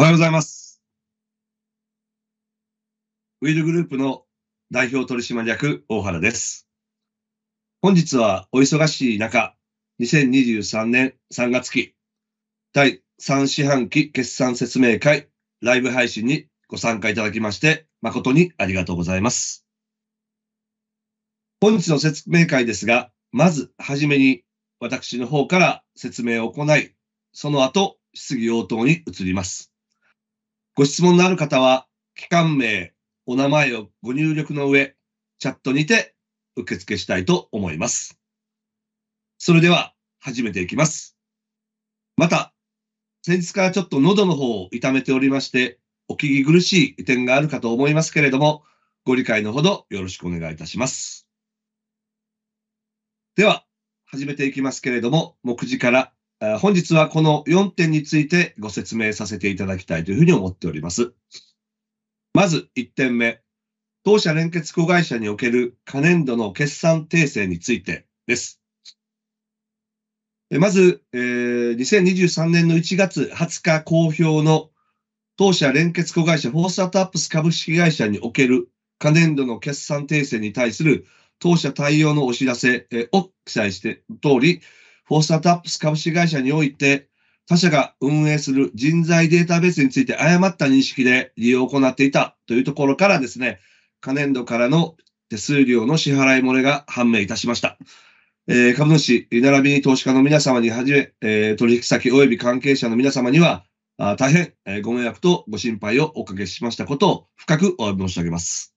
おはようございます。ウィルグループの代表取締役、大原です。本日はお忙しい中、2023年3月期第3四半期決算説明会ライブ配信にご参加いただきまして、誠にありがとうございます。本日の説明会ですが、まずはじめに私の方から説明を行い、その後質疑応答に移ります。ご質問のある方は、期間名、お名前をご入力の上、チャットにて受付したいと思います。それでは始めていきます。また、先日からちょっと喉の方を痛めておりまして、お聞き苦しい点があるかと思いますけれども、ご理解のほどよろしくお願いいたします。では、始めていきますけれども、目次から本日はこの4点についてご説明させていただきたいというふうに思っております。まず1点目、当社連結子会社における可燃度の決算訂正についてです。まず、えー、2023年の1月20日公表の当社連結子会社フォースアタップス株式会社における可燃度の決算訂正に対する当社対応のお知らせを記載して通り、フォースタートアップス株式会社において、他社が運営する人材データベースについて誤った認識で利用を行っていたというところからですね、可燃度からの手数料の支払い漏れが判明いたしました。えー、株主、並びに投資家の皆様にはじめ、えー、取引先及び関係者の皆様には、あ大変、えー、ご迷惑とご心配をおかけしましたことを深くお詫び申し上げます。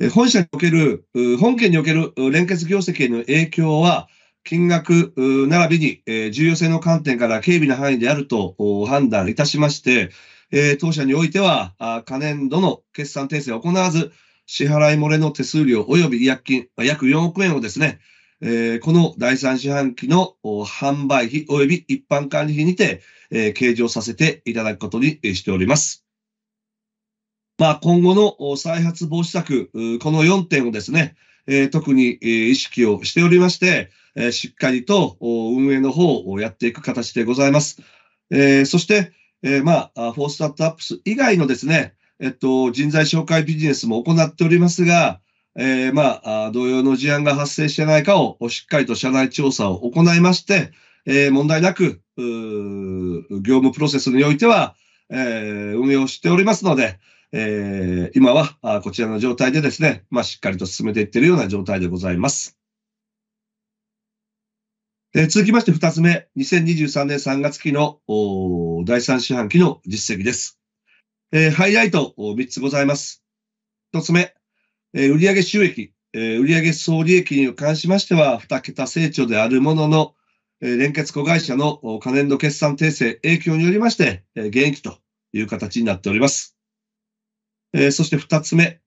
えー、本社における、本件における連結業績への影響は、金額並びに、え重要性の観点から軽微な範囲であると判断いたしまして、え当社においては、可年度の決算訂正を行わず、支払い漏れの手数料及び違約金、約4億円をですね、えこの第3四半期の販売費及び一般管理費にて、え計上させていただくことにしております。まあ、今後の再発防止策、この4点をですね、え特に意識をしておりまして、えしっかりと運営の方をやっていく形でございます。えそして、えまあ、フォースタートアップス以外のですね、えっと、人材紹介ビジネスも行っておりますが、えー、まあ、同様の事案が発生してないかをしっかりと社内調査を行いまして、えー、問題なく、業務プロセスにおいては、えー、運用しておりますので、えー、今はこちらの状態でですね、まあ、しっかりと進めていっているような状態でございます。続きまして2つ目、2023年3月期の第3四半期の実績です。えー、ハイライト3つございます。1つ目、えー、売上収益、えー、売上総利益に関しましては2桁成長であるものの、え連結子会社の可燃度決算訂正影響によりまして、え減益という形になっております。えそして2つ目、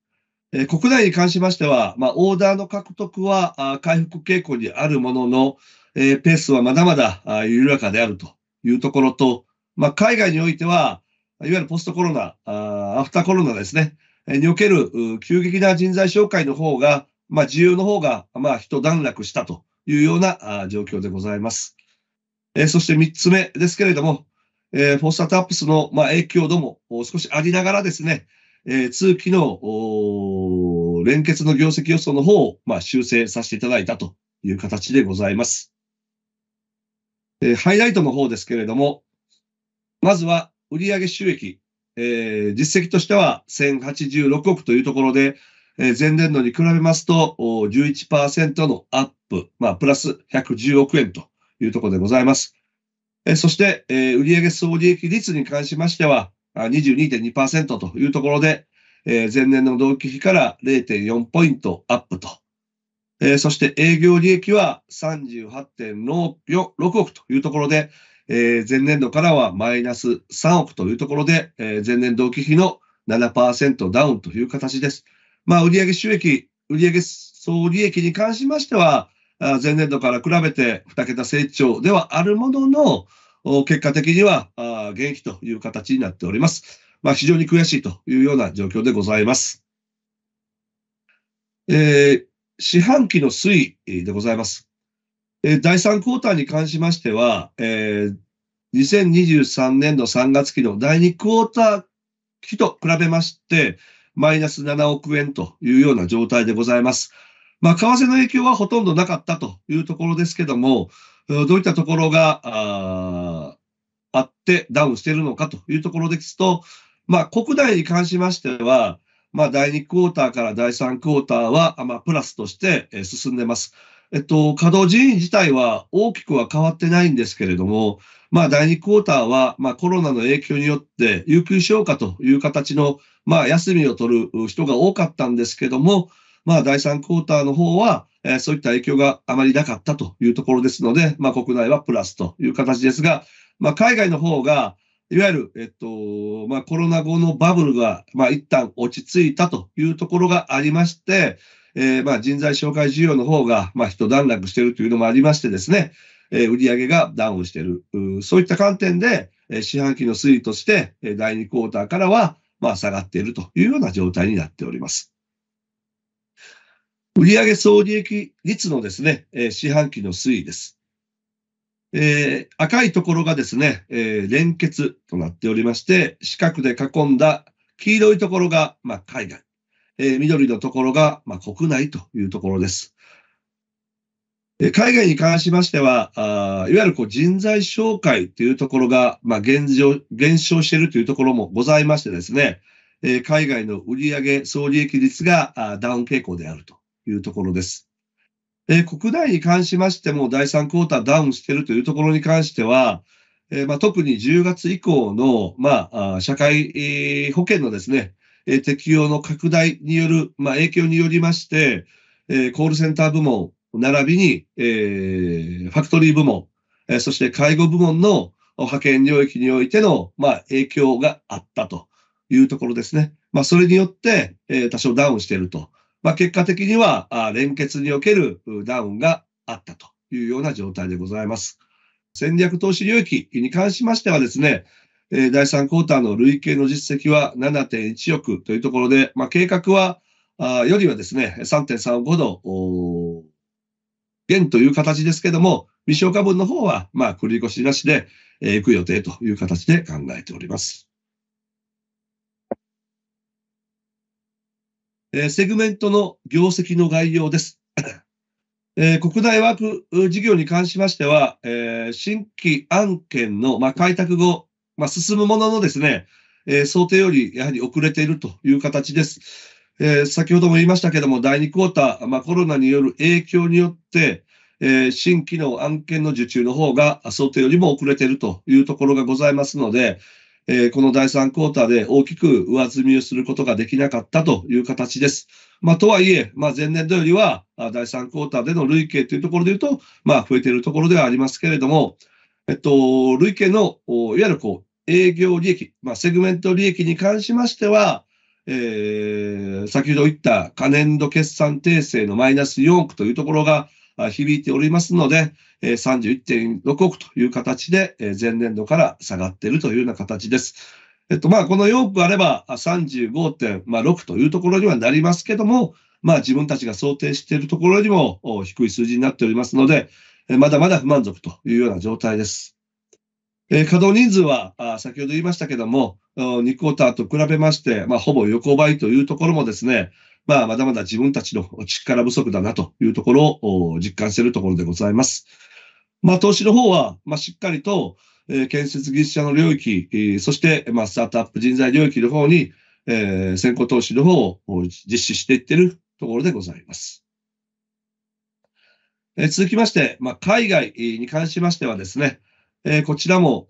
国内に関しましては、まあ、オーダーの獲得は回復傾向にあるものの、えペースはまだまだ緩やかであるというところと、まあ、海外においては、いわゆるポストコロナ、アフターコロナですね、における急激な人材紹介の方が、まあ、自由の方が、まあ、一段落したというような状況でございます。えそして3つ目ですけれども、えフォースタートアップスの、まあ、影響度も少しありながらですね、え通期の連結の業績予想の方を、まあ、修正させていただいたという形でございます。えー、ハイライトの方ですけれども、まずは売上収益、えー、実績としては1086億というところで、えー、前年度に比べますと11%のアップ、まあ、プラス110億円というところでございます。えー、そして、えー、売上総利益率に関しましては、22.2%というところで、えー、前年の同期比から0.4ポイントアップとえー、そして営業利益は38.6億というところで、えー、前年度からはマイナス3億というところで、えー、前年同期比の7%ダウンという形です。まあ、売上収益、売上総利益に関しましては、前年度から比べて2桁成長ではあるものの、結果的には減費という形になっております。まあ、非常に悔しいというような状況でございます。えー四半期の推移でございます。え第3クォーターに関しましては、えー、2023年の3月期の第2クォーター期と比べまして、マイナス7億円というような状態でございます。まあ、為替の影響はほとんどなかったというところですけども、どういったところがああってダウンしているのかというところですと、まあ、国内に関しましては、まあ、第2クォーターから第3クォーターは、まあ、プラスとして進んでます。えっと、稼働人員自体は大きくは変わってないんですけれども、まあ、第2クォーターは、まあ、コロナの影響によって、有給消化という形の、まあ、休みを取る人が多かったんですけども、まあ、第3クォーターの方は、えー、そういった影響があまりなかったというところですので、まあ、国内はプラスという形ですが、まあ、海外の方が、いわゆる、えっと、まあ、コロナ後のバブルが、まあ、一旦落ち着いたというところがありまして、えー、まあ、人材紹介需要の方が、まあ、一段落しているというのもありましてですね、えー、売上がダウンしている。そういった観点で、えー、四半期の推移として、えー、第2クォーターからは、まあ、下がっているというような状態になっております。売上総利益率のですね、えー、四半期の推移です。えー、赤いところがですね、えー、連結となっておりまして、四角で囲んだ黄色いところが、まあ、海外、えー、緑のところが、まあ、国内というところです。えー、海外に関しましては、あいわゆるこう人材紹介というところが、まあ、現状、減少しているというところもございましてですね、えー、海外の売上総利益率がダウン傾向であるというところです。えー、国内に関しましても、第3クォーターダウンしているというところに関しては、えー、まあ、特に10月以降の、まあ、社会、えー、保険のですね、え適用の拡大による、まあ、影響によりまして、えコールセンター部門、並びに、えファクトリー部門、えそして介護部門の派遣領域においての、まあ、影響があったというところですね。まあ、それによって、え多少ダウンしていると。まあ、結果的には連結におけるダウンがあったというような状態でございます。戦略投資領域に関しましてはですね、第3クォーターの累計の実績は7.1億というところで、まあ、計画はよりはですね、3.3億ほど減という形ですけども、未消化分の方は、まあ、繰り越しなしで、え行く予定という形で考えております。えセグメントの業績の概要です。えー、国内ワーク事業に関しましては、えー、新規案件の、まあ、開拓後、まあ、進むもののですね、えー、想定よりやはり遅れているという形です。え先ほども言いましたけども、第2クォーター、まあ、コロナによる影響によって、え新規の案件の受注の方が想定よりも遅れているというところがございますので、えー、この第3クォーターで大きく上積みをすることができなかったという形です。まあ、とはいえ、まあ、前年度よりは、第3クォーターでの累計というところで言うと、まあ、増えているところではありますけれども、えっと、累計の、いわゆるこう、営業利益、まあ、セグメント利益に関しましては、えー、先ほど言った可燃度決算訂正のマイナス4億というところが、響いておりますので、31.6億という形で、前年度から下がっているというような形です。えっと、まあ、この4億あれば35.6というところにはなりますけども、まあ、自分たちが想定しているところにも低い数字になっておりますので、まだまだ不満足というような状態です。稼働人数は、先ほど言いましたけども、2クォーターと比べまして、まあ、ほぼ横ばいというところもですね、まあ、まだまだ自分たちの 力不足だなというところを実感しているところでございます。まあ、投資の方は、まあ、しっかりと、え建設技術者の領域、えそして、まあ、スタートアップ人材領域の方に、えー、先行投資の方を実施していっているところでございます。え続きまして、まあ、海外に関しましてはですね、えこちらも、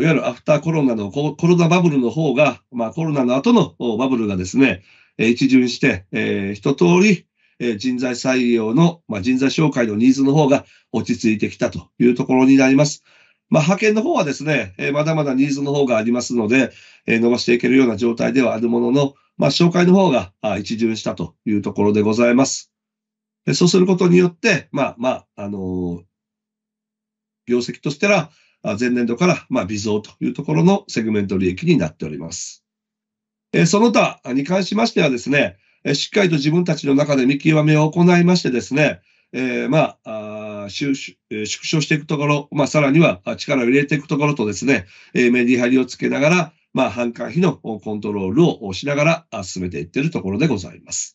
いわゆるアフターコロナのコロナバブルの方が、まあ、コロナの後のバブルがですね、一巡して、えー、一通り、えー、人材採用の、まあ、人材紹介のニーズの方が落ち着いてきたというところになります。まあ、派遣の方はですね、えー、まだまだニーズの方がありますので、えー、伸ばしていけるような状態ではあるものの、まあ、紹介の方が一巡したというところでございます。そうすることによって、まあまあ、あの業績としては、前年度から、まあ、微増というところのセグメント利益になっております。えその他に関しましてはですね、しっかりと自分たちの中で見極めを行いましてですね、えー、まあ、縮小していくところ、まあ、さらには力を入れていくところとですね、えメディハリをつけながら、まあ、反感費のコントロールをしながら進めていっているところでございます。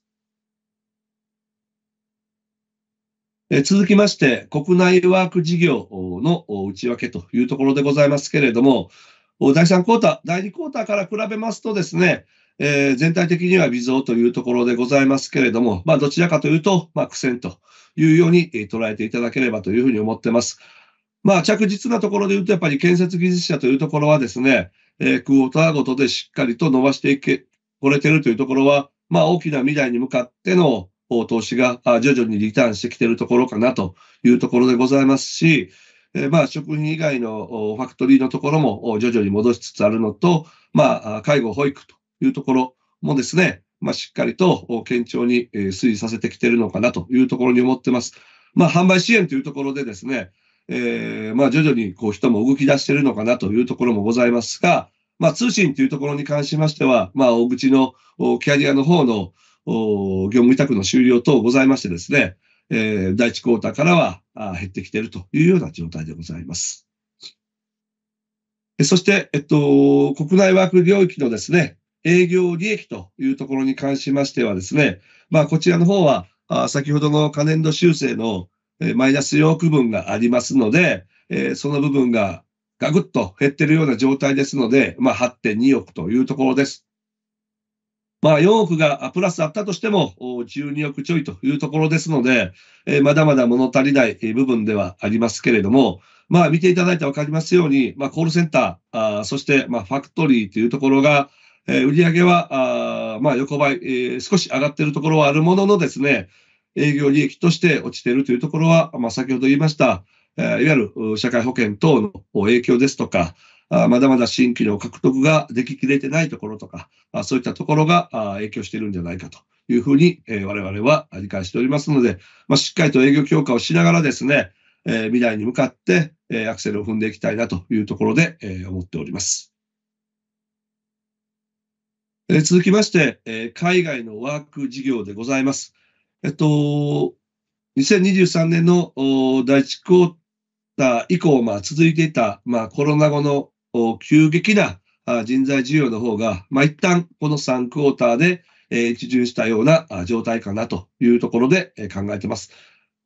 続きまして、国内ワーク事業の内訳というところでございますけれども、第3クォーター、第2クォーターから比べますとですね、えー、全体的には微増というところでございますけれども、まあ、どちらかというと、まあ、苦戦というように、え捉えていただければというふうに思ってます。まあ、着実なところで言うと、やっぱり建設技術者というところはですね、えー、クォーターごとでしっかりと伸ばしていけ、これてるというところは、まあ、大きな未来に向かっての投資が徐々にリターンしてきているところかなというところでございますし、えー、まあ、食品以外のファクトリーのところも徐々に戻しつつあるのと、まあ、介護、保育というところもですね、まあ、しっかりと堅調に推移させてきているのかなというところに思ってます。まあ、販売支援というところでですね、えー、まあ、徐々にこう人も動き出しているのかなというところもございますが、まあ、通信というところに関しましては、まあ、大口のキャリアの方の業務委託の終了等ございましてですね、えー、第1クォーターからは減ってきているというような状態でございます。そして、えっと、国内ワーク領域のですね、営業利益というところに関しましてはですね、まあ、こちらの方は、あ先ほどの可燃度修正のマイナス4億分がありますので、えー、その部分がガクッと減ってるような状態ですので、まあ、8.2億というところです。まあ、4億がプラスあったとしても、12億ちょいというところですので、えまだまだ物足りない部分ではありますけれども、まあ、見ていただいて分かりますように、まあ、コールセンター、あそして、まあ、ファクトリーというところが、えー、売上は、あまあ、横ばい、えー、少し上がっているところはあるもののですね、営業利益として落ちているというところは、まあ、先ほど言いました、えー、いわゆる社会保険等の影響ですとか、まだまだ新規の獲得ができきれてないところとか、あそういったところがあ影響しているんじゃないかというふうに、え我々は理解しておりますので、まあ、しっかりと営業強化をしながらですね、え未来に向かって、えアクセルを踏んでいきたいなというところで、え思っております。え続きまして、え海外のワーク事業でございます。えっと、2023年の第1クォーター以降、まあ、続いていた、まあ、コロナ後の急激な人材需要の方が、まあ、一旦この3クォーターで一巡したような状態かなというところで考えています。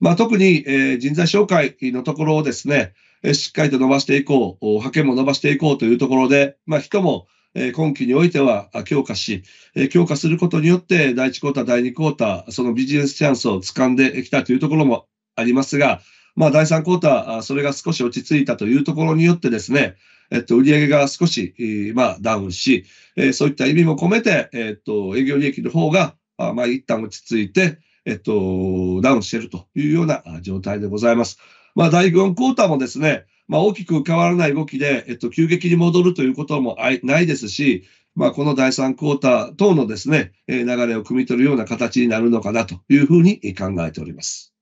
まあ、特に人材紹介のところをですね、しっかりと伸ばしていこう、派遣も伸ばしていこうというところで、まあ、人も今期においては強化し、強化することによって、第1クォーター、第2クォーター、そのビジネスチャンスを掴んできたというところもありますが、まあ、第3クォーター、それが少し落ち着いたというところによってですね、えっと、売上が少し、まあ、ダウンし、えそういった意味も込めて、えっと、営業利益の方が、まあ、一旦落ち着いて、えっと、ダウンしているというような状態でございます。まあ、第4クォーターもですね、まあ、大きく変わらない動きで、えっと、急激に戻るということもないですし、まあ、この第3クォーター等のですね、流れを汲み取るような形になるのかなというふうに考えております。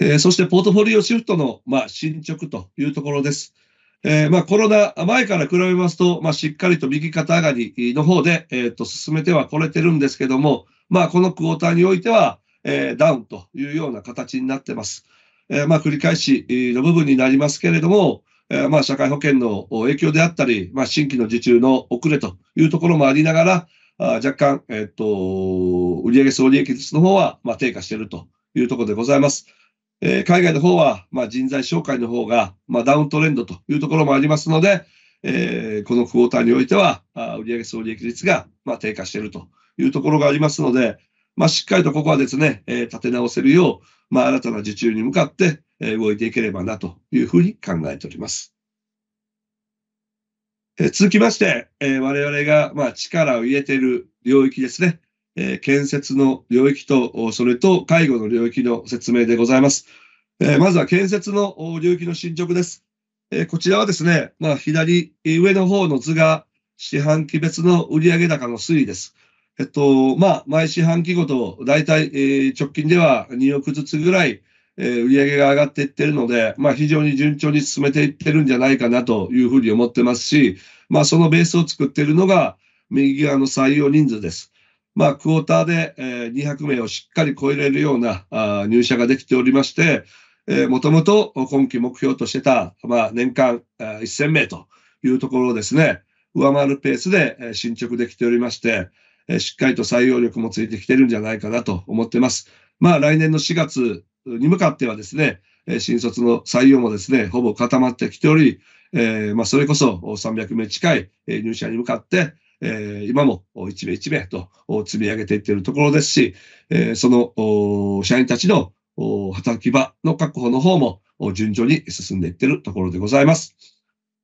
えー、そしてポートフォリオシフトの、まあ、進捗というところです。えー、まあ、コロナ前から比べますと、まあ、しっかりと右肩上がりの方で、えー、と進めてはこれてるんですけども、まあ、このクォーターにおいては、えー、ダウンというような形になってます。えー、まあ、繰り返しの部分になりますけれども、えー、まあ、社会保険の影響であったり、まあ、新規の受注の遅れというところもありながら、あ若干、えっ、ー、と、売上総利益率の方は、まあ、低下しているというところでございます。えー、海外の方は、まあ、人材紹介の方が、まあ、ダウントレンドというところもありますので、えー、このクォーターにおいては、売上総利益率が、まあ、低下しているというところがありますので、まあ、しっかりとここはですね、えー、立て直せるよう、まあ、新たな受注に向かって、えー、動いていければなというふうに考えております。えー、続きまして、えー、我々が、まあ、力を入れている領域ですね。え建設の領域と、それと介護の領域の説明でございます。えまずは建設の領域の進捗です。えこちらはですね、まあ、左上の方の図が四半期別の売上高の推移です。えっと、まあ、毎四半期ごと、大体、え直近では2億ずつぐらい、え売上が上がっていってるので、まあ、非常に順調に進めていってるんじゃないかなというふうに思ってますし、まあ、そのベースを作っているのが、右側の採用人数です。まあ、クォーターで、え200名をしっかり超えれるようなあ入社ができておりまして、えー、もともと今期目標としてた、まあ、年間1000名というところをですね、上回るペースで進捗できておりまして、しっかりと採用力もついてきてるんじゃないかなと思ってます。まあ、来年の4月に向かってはですね、新卒の採用もですね、ほぼ固まってきており、えー、まあ、それこそ300名近い入社に向かって、えー、今も一名一名と積み上げていっているところですし、えー、その社員たちの働き場の確保の方も順調に進んでいっているところでございます。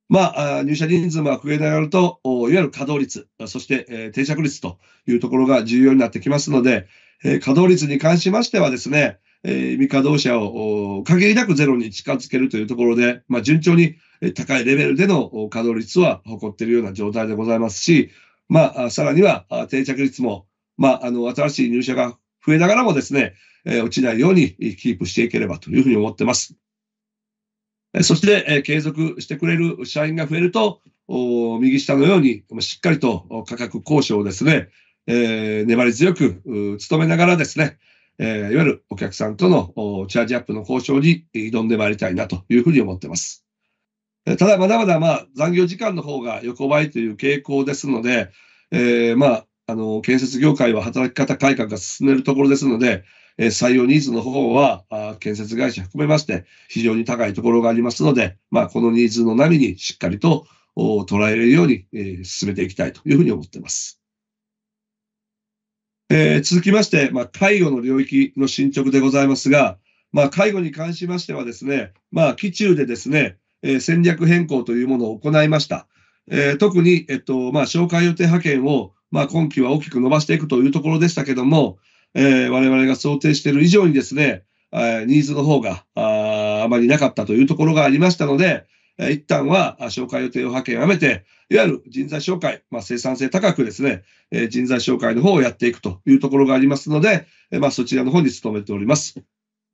まあ、入社人数が増えながらと、いわゆる稼働率、そして定着率というところが重要になってきますので、稼働率に関しましてはですね、え未稼働者を限りなくゼロに近づけるというところで、まあ、順調に高いレベルでの稼働率は誇っているような状態でございますし、まあ、さらには定着率も、まあ、あの新しい入社が増えながらもですね、え落ちないようにキープしていければというふうに思ってます。そして、え継続してくれる社員が増えると、右下のようにしっかりと価格交渉をですね、え粘り強く努めながらですね、えー、いわゆるお客さんとのチャージアップの交渉に挑んでまいりたいなというふうに思ってます。ただ、まだまだ、まあ、残業時間の方が横ばいという傾向ですので、えー、まあ、あの、建設業界は働き方改革が進めるところですので、えー、採用ニーズの方は、あ建設会社含めまして、非常に高いところがありますので、まあ、このニーズの波にしっかりと捉えれるように、え進めていきたいというふうに思っています。えー、続きまして、まあ、介護の領域の進捗でございますが、まあ、介護に関しましてはですね、まあ、中でですね、えー、戦略変更というものを行いました。えー、特に、えっと、まあ、紹介予定派遣を、まあ、今期は大きく伸ばしていくというところでしたけども、えー、我々が想定している以上にですね、ニーズの方がああまりなかったというところがありましたので、一旦は紹介予定を派遣をやめて、いわゆる人材紹介、まあ、生産性高くですね、人材紹介の方をやっていくというところがありますので、まあ、そちらの方に努めております。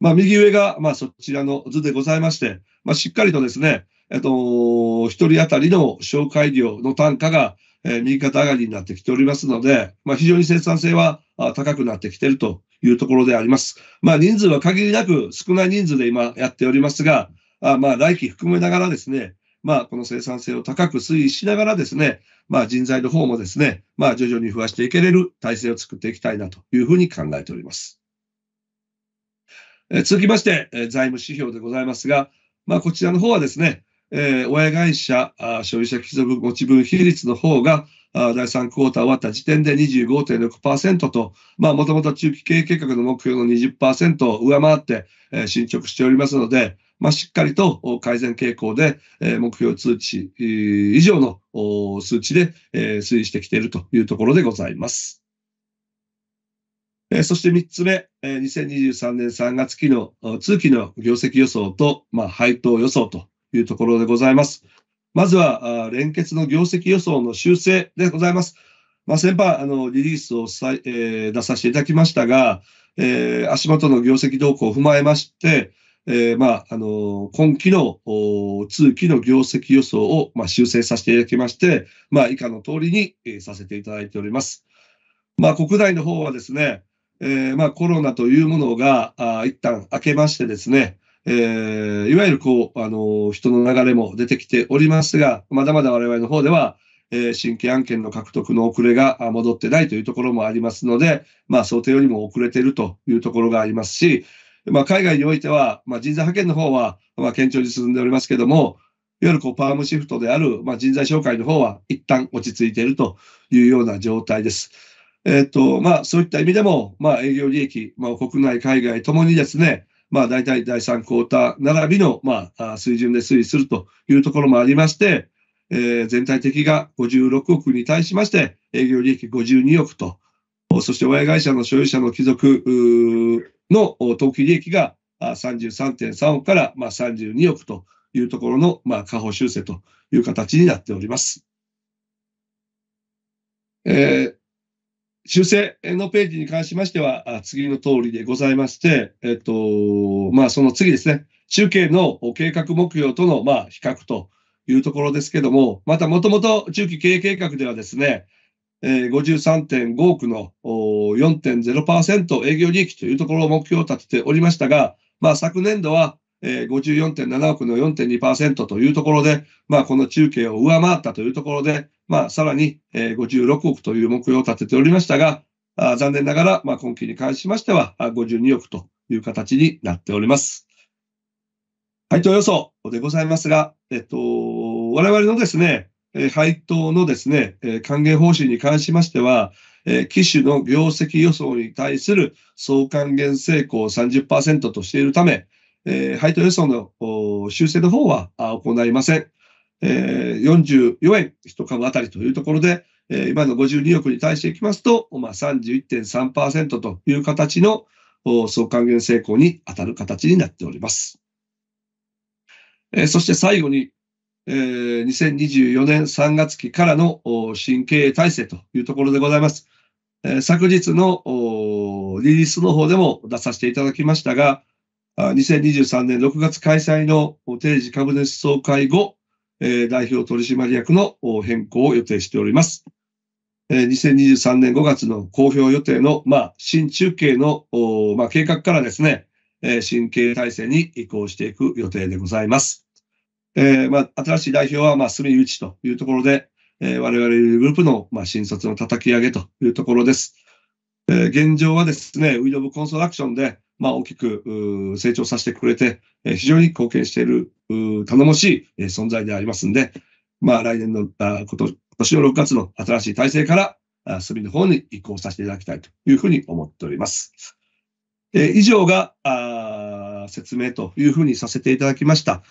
まあ、右上が、まあ、そちらの図でございまして、まあ、しっかりとですね、えっと、一人当たりの紹介料の単価が、え右肩上がりになってきておりますので、まあ、非常に生産性は高くなってきているというところであります。まあ、人数は限りなく少ない人数で今やっておりますが、あまあ、来期含めながらですね、まあ、この生産性を高く推移しながらですね、まあ、人材の方もですね、まあ、徐々に増やしていけれる体制を作っていきたいなというふうに考えております。え続きまして、え財務指標でございますが、まあ、こちらの方はですね、えー、親会社あ、消費者礎分持ち分比率の方が、あ第3クォーター終わった時点で25.6%と、まあ、もともと中期経営計画の目標の20%を上回って、えー、進捗しておりますので、まあ、しっかりと改善傾向で、え目標通知以上の数値で、推移してきているというところでございます。えそして3つ目、え2023年3月期の通期の業績予想と、まあ、配当予想というところでございます。まずは、連結の業績予想の修正でございます。まあ、先般、あの、リリースをさ、え出させていただきましたが、えー、足元の業績動向を踏まえまして、えー、まあ、あの、今期の通期の業績予想を、まあ、修正させていただきまして、まあ、以下の通りに、えー、させていただいております。まあ、国内の方はですね、えー、まあ、コロナというものが、あ一旦明けましてですね、えー、いわゆるこう、あの、人の流れも出てきておりますが、まだまだ我々の方では、えー、新規案件の獲得の遅れが戻ってないというところもありますので、まあ、想定よりも遅れているというところがありますし、まあ、海外においては、まあ、人材派遣の方は、まあ、堅調に進んでおりますけども、いわゆるこうパームシフトである、まあ、人材紹介の方は一旦落ち着いているというような状態です。えっ、と、まあ、そういった意味でも、まあ、営業利益、まあ、国内、海外ともにですね、まあ、大体第3クォーター並びの、まあ、水準で推移するというところもありまして、えー、全体的が56億に対しまして、営業利益52億と、そして親会社の所有者の帰属、の投機利益が33.3億からま32億というところのま下方修正という形になっております。えー、修正のページに関しましては、次の通りでございまして、えっと、まあ、その次ですね、中継の計画目標との、まあ、比較というところですけども、また、もともと中期経営計画ではですね、え53.5億の4.0%営業利益というところを目標を立てておりましたが、まあ、昨年度はえ54.7億の4.2%というところで、まあ、この中継を上回ったというところで、まあ、さらに、え56億という目標を立てておりましたが、あ残念ながら、まあ、今期に関しましては、52億という形になっております。配当予想でございますが、えっと、我々のですね、配当のですね、還元方針に関しましては、機種の業績予想に対する総還元成功を30%としているため、配当予想の修正の方は行いません。44円1株当たりというところで、今の52億に対していきますと、31.3%という形の総還元成功に当たる形になっております。そして最後に、2024年3月期からの新経営体制というところでございます。昨日のリリースの方でも出させていただきましたが、2023年6月開催の定時株主総会後、代表取締役の変更を予定しております。2023年5月の公表予定の、新中継の、計画からですね、新経営体制に移行していく予定でございます。えー、まあ、新しい代表は、まあ、隅ちというところで、えー、我々グループの、まあ、新卒の叩き上げというところです。えー、現状はですね、ウィドブコンストラクションで、まあ、大きく成長させてくれて、えー、非常に貢献している、頼もしい、えー、存在でありますんで、まあ、来年の、あ今年の6月の新しい体制から、住隅の方に移行させていただきたいというふうに思っております。えー、以上が、あ説明というふうにさせていただきました。